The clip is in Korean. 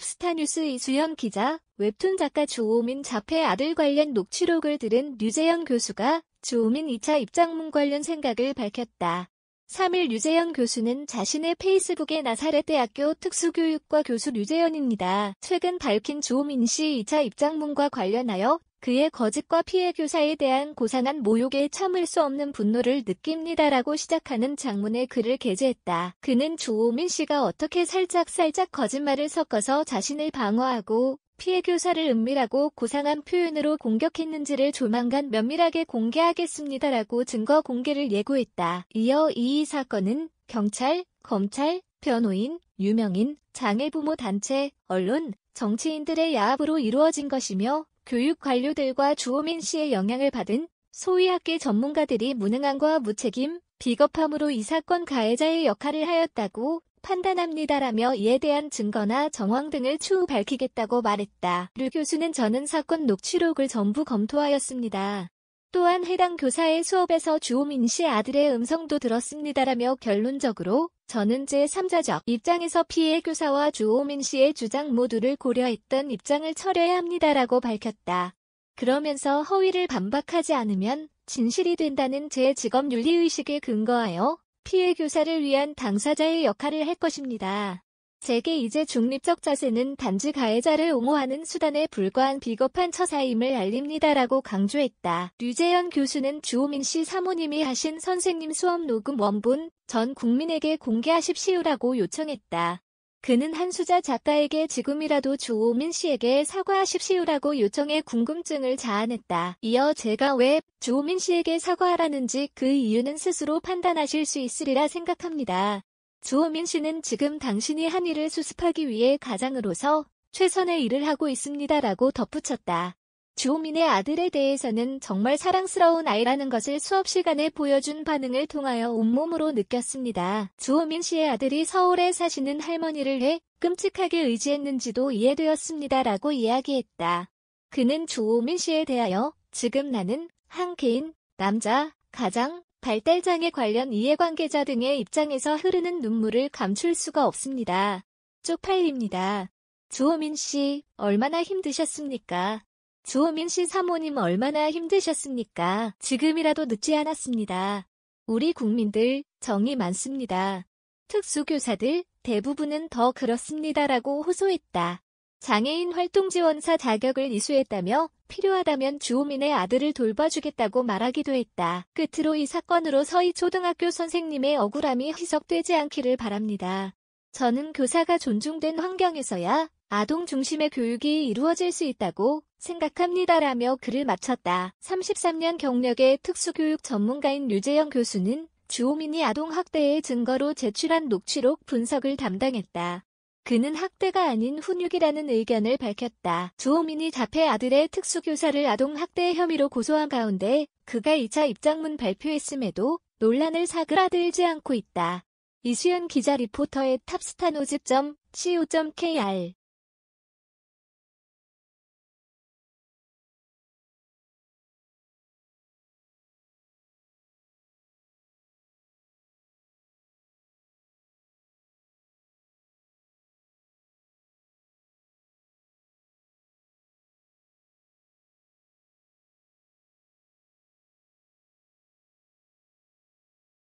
톱스타뉴스 이수연 기자, 웹툰 작가 주호민 자폐 아들 관련 녹취록을 들은 류재현 교수가 주호민 2차 입장문 관련 생각을 밝혔다. 3일 류재현 교수는 자신의 페이스북에 나사렛대학교 특수교육과 교수 류재현입니다. 최근 밝힌 주호민 씨 2차 입장문과 관련하여 그의 거짓과 피해 교사에 대한 고상한 모욕에 참을 수 없는 분노를 느낍니다라고 시작하는 장문의 글을 게재했다. 그는 조호민 씨가 어떻게 살짝살짝 거짓말을 섞어서 자신을 방어하고 피해 교사를 은밀하고 고상한 표현으로 공격했는지를 조만간 면밀하게 공개하겠습니다라고 증거 공개를 예고했다. 이어 이 사건은 경찰, 검찰, 변호인, 유명인, 장애부모 단체, 언론, 정치인들의 야합으로 이루어진 것이며 교육 관료들과 주호민 씨의 영향을 받은 소위 학계 전문가들이 무능함과 무책임, 비겁함으로 이 사건 가해자의 역할을 하였다고 판단합니다라며 이에 대한 증거나 정황 등을 추후 밝히겠다고 말했다. 류 교수는 저는 사건 녹취록을 전부 검토하였습니다. 또한 해당 교사의 수업에서 주호민 씨 아들의 음성도 들었습니다라며 결론적으로 저는 제3자적 입장에서 피해 교사와 주호민 씨의 주장 모두를 고려했던 입장을 철회해야 합니다라고 밝혔다. 그러면서 허위를 반박하지 않으면 진실이 된다는 제 직업 윤리의식에 근거하여 피해 교사를 위한 당사자의 역할을 할 것입니다. 제게 이제 중립적 자세는 단지 가해자를 옹호하는 수단에 불과한 비겁한 처사임을 알립니다라고 강조했다. 류재현 교수는 주호민 씨 사모님이 하신 선생님 수업 녹음 원본 전 국민에게 공개하십시오라고 요청했다. 그는 한수자 작가에게 지금이라도 주호민 씨에게 사과하십시오라고 요청해 궁금증을 자아냈다. 이어 제가 왜 주호민 씨에게 사과하라는지 그 이유는 스스로 판단하실 수 있으리라 생각합니다. 주호민 씨는 지금 당신이 한 일을 수습하기 위해 가장으로서 최선의 일을 하고 있습니다라고 덧붙였다. 주호민의 아들에 대해서는 정말 사랑스러운 아이라는 것을 수업 시간에 보여준 반응을 통하여 온몸으로 느꼈습니다. 주호민 씨의 아들이 서울에 사시는 할머니를 해 끔찍하게 의지했는지도 이해되었습니다라고 이야기했다. 그는 주호민 씨에 대하여 지금 나는 한 개인, 남자, 가장, 발달장애 관련 이해관계자 등의 입장에서 흐르는 눈물을 감출 수가 없습니다. 쪽팔립니다. 주호민 씨, 얼마나 힘드셨습니까? 주호민 씨 사모님 얼마나 힘드셨습니까? 지금이라도 늦지 않았습니다. 우리 국민들 정이 많습니다. 특수교사들 대부분은 더 그렇습니다라고 호소했다. 장애인 활동지원사 자격을 이수했다며 필요하다면 주호민의 아들을 돌봐주겠다고 말하기도 했다. 끝으로 이 사건으로 서희 초등학교 선생님의 억울함이 희석되지 않기를 바랍니다. 저는 교사가 존중된 환경에서야 아동 중심의 교육이 이루어질 수 있다고 생각합니다라며 글을 마쳤다. 33년 경력의 특수교육 전문가인 유재영 교수는 주호민이 아동학대의 증거로 제출한 녹취록 분석을 담당했다. 그는 학대가 아닌 훈육이라는 의견을 밝혔다. 조호민이 자폐 아들의 특수교사를 아동학대 혐의로 고소한 가운데 그가 2차 입장문 발표했음에도 논란을 사그라들지 않고 있다. 이수연 기자 리포터의 탑스타노즈.co.kr